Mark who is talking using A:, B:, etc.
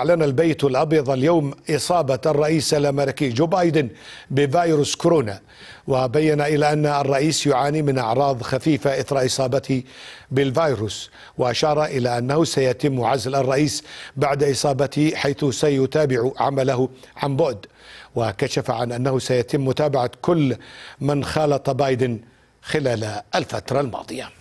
A: أعلن البيت الأبيض اليوم إصابة الرئيس الأمريكي جو بايدن بفيروس كورونا وبين إلى أن الرئيس يعاني من أعراض خفيفة إثر إصابته بالفيروس وأشار إلى أنه سيتم عزل الرئيس بعد إصابته حيث سيتابع عمله عن بعد وكشف عن أنه سيتم متابعة كل من خالط بايدن خلال الفترة الماضية